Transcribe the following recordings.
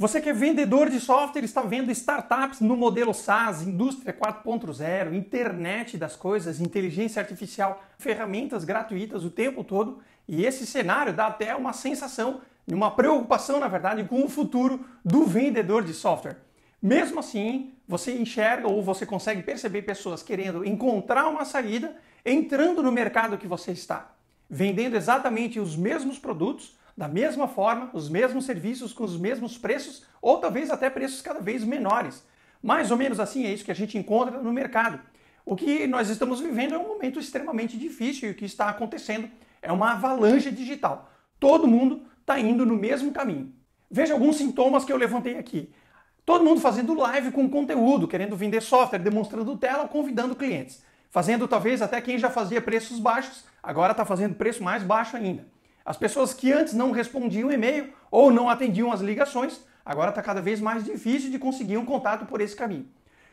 Você que é vendedor de software está vendo startups no modelo SaaS, indústria 4.0, internet das coisas, inteligência artificial, ferramentas gratuitas o tempo todo, e esse cenário dá até uma sensação e uma preocupação, na verdade, com o futuro do vendedor de software. Mesmo assim, você enxerga ou você consegue perceber pessoas querendo encontrar uma saída entrando no mercado que você está, vendendo exatamente os mesmos produtos da mesma forma, os mesmos serviços com os mesmos preços ou talvez até preços cada vez menores. Mais ou menos assim é isso que a gente encontra no mercado. O que nós estamos vivendo é um momento extremamente difícil e o que está acontecendo é uma avalanche digital. Todo mundo está indo no mesmo caminho. Veja alguns sintomas que eu levantei aqui. Todo mundo fazendo live com conteúdo, querendo vender software, demonstrando tela, convidando clientes. Fazendo talvez até quem já fazia preços baixos, agora está fazendo preço mais baixo ainda. As pessoas que antes não respondiam e-mail ou não atendiam as ligações, agora está cada vez mais difícil de conseguir um contato por esse caminho.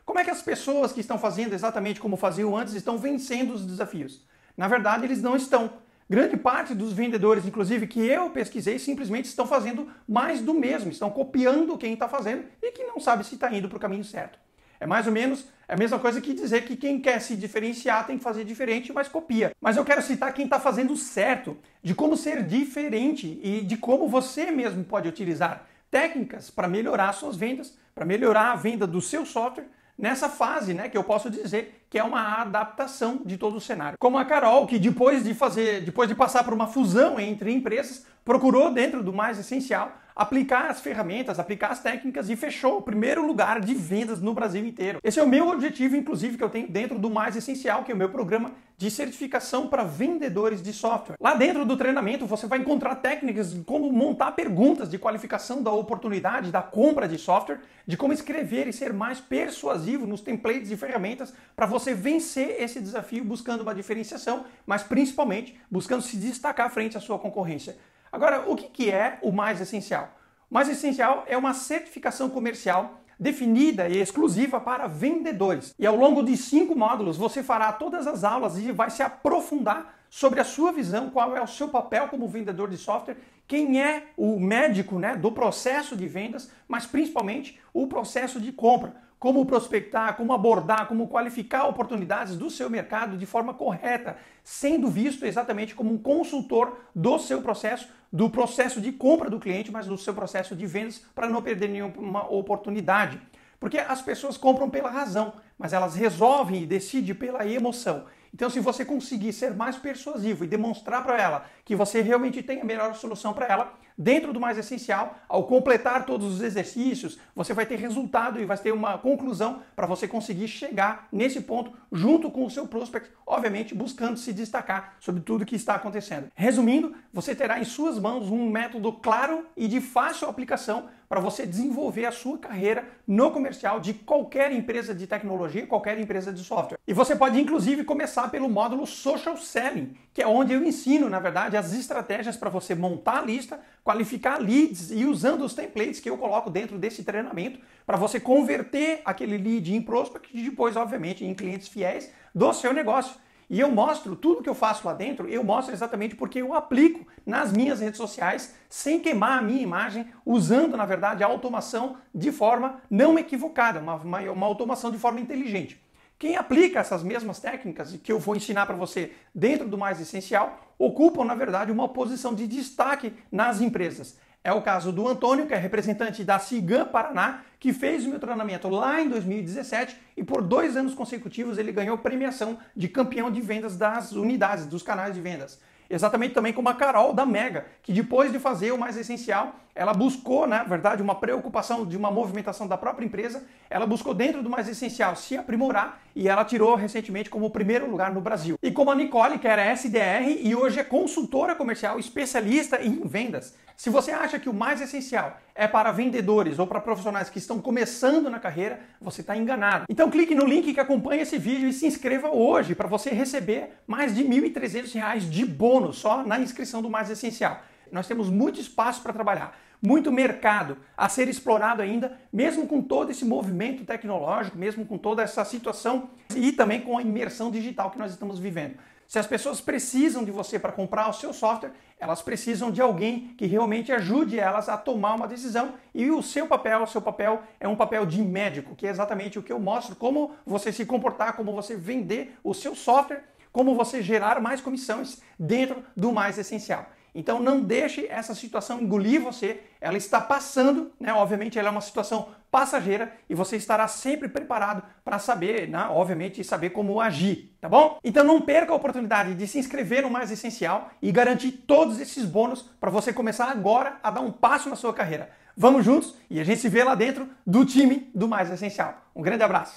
Como é que as pessoas que estão fazendo exatamente como faziam antes estão vencendo os desafios? Na verdade, eles não estão. Grande parte dos vendedores, inclusive, que eu pesquisei, simplesmente estão fazendo mais do mesmo, estão copiando quem está fazendo e que não sabe se está indo para o caminho certo. É mais ou menos a mesma coisa que dizer que quem quer se diferenciar tem que fazer diferente, mas copia. Mas eu quero citar quem está fazendo certo, de como ser diferente e de como você mesmo pode utilizar técnicas para melhorar suas vendas, para melhorar a venda do seu software nessa fase, né, que eu posso dizer que é uma adaptação de todo o cenário. Como a Carol, que depois de fazer, depois de passar por uma fusão entre empresas, procurou dentro do mais essencial aplicar as ferramentas, aplicar as técnicas e fechou o primeiro lugar de vendas no Brasil inteiro. Esse é o meu objetivo, inclusive, que eu tenho dentro do mais essencial, que é o meu programa de certificação para vendedores de software. Lá dentro do treinamento você vai encontrar técnicas de como montar perguntas de qualificação da oportunidade da compra de software, de como escrever e ser mais persuasivo nos templates e ferramentas para você vencer esse desafio buscando uma diferenciação, mas principalmente buscando se destacar frente à sua concorrência. Agora, o que é o mais essencial? O mais essencial é uma certificação comercial definida e exclusiva para vendedores. E ao longo de cinco módulos você fará todas as aulas e vai se aprofundar sobre a sua visão, qual é o seu papel como vendedor de software, quem é o médico né, do processo de vendas, mas principalmente o processo de compra como prospectar, como abordar, como qualificar oportunidades do seu mercado de forma correta, sendo visto exatamente como um consultor do seu processo, do processo de compra do cliente, mas do seu processo de vendas, para não perder nenhuma oportunidade. Porque as pessoas compram pela razão, mas elas resolvem e decidem pela emoção. Então, se você conseguir ser mais persuasivo e demonstrar para ela que você realmente tem a melhor solução para ela, dentro do mais essencial, ao completar todos os exercícios, você vai ter resultado e vai ter uma conclusão para você conseguir chegar nesse ponto junto com o seu prospect, obviamente buscando se destacar sobre tudo que está acontecendo. Resumindo, você terá em suas mãos um método claro e de fácil aplicação para você desenvolver a sua carreira no comercial de qualquer empresa de tecnologia, qualquer empresa de software. E você pode inclusive começar pelo módulo Social Selling, que é onde eu ensino, na verdade, as estratégias para você montar a lista, qualificar leads e usando os templates que eu coloco dentro desse treinamento para você converter aquele lead em prospect e depois, obviamente, em clientes fiéis do seu negócio. E eu mostro tudo que eu faço lá dentro, eu mostro exatamente porque eu aplico nas minhas redes sociais sem queimar a minha imagem, usando, na verdade, a automação de forma não equivocada, uma, uma, uma automação de forma inteligente. Quem aplica essas mesmas técnicas que eu vou ensinar para você dentro do mais essencial, ocupam, na verdade, uma posição de destaque nas empresas. É o caso do Antônio, que é representante da Cigan Paraná, que fez o meu treinamento lá em 2017 e por dois anos consecutivos ele ganhou premiação de campeão de vendas das unidades, dos canais de vendas. Exatamente também como a Carol da Mega, que depois de fazer o mais essencial, ela buscou, né, na verdade, uma preocupação de uma movimentação da própria empresa, ela buscou dentro do mais essencial se aprimorar e ela tirou recentemente como primeiro lugar no Brasil. E como a Nicole, que era SDR e hoje é consultora comercial especialista em vendas, se você acha que o mais essencial é para vendedores ou para profissionais que estão começando na carreira, você está enganado. Então clique no link que acompanha esse vídeo e se inscreva hoje para você receber mais de R$ 1.300 de bônus só na inscrição do mais essencial. Nós temos muito espaço para trabalhar muito mercado a ser explorado ainda, mesmo com todo esse movimento tecnológico, mesmo com toda essa situação e também com a imersão digital que nós estamos vivendo. Se as pessoas precisam de você para comprar o seu software, elas precisam de alguém que realmente ajude elas a tomar uma decisão. E o seu papel, o seu papel é um papel de médico, que é exatamente o que eu mostro, como você se comportar, como você vender o seu software, como você gerar mais comissões dentro do mais essencial. Então não deixe essa situação engolir você, ela está passando, né? Obviamente ela é uma situação passageira e você estará sempre preparado para saber, né? obviamente, saber como agir, tá bom? Então não perca a oportunidade de se inscrever no Mais Essencial e garantir todos esses bônus para você começar agora a dar um passo na sua carreira. Vamos juntos e a gente se vê lá dentro do time do Mais Essencial. Um grande abraço!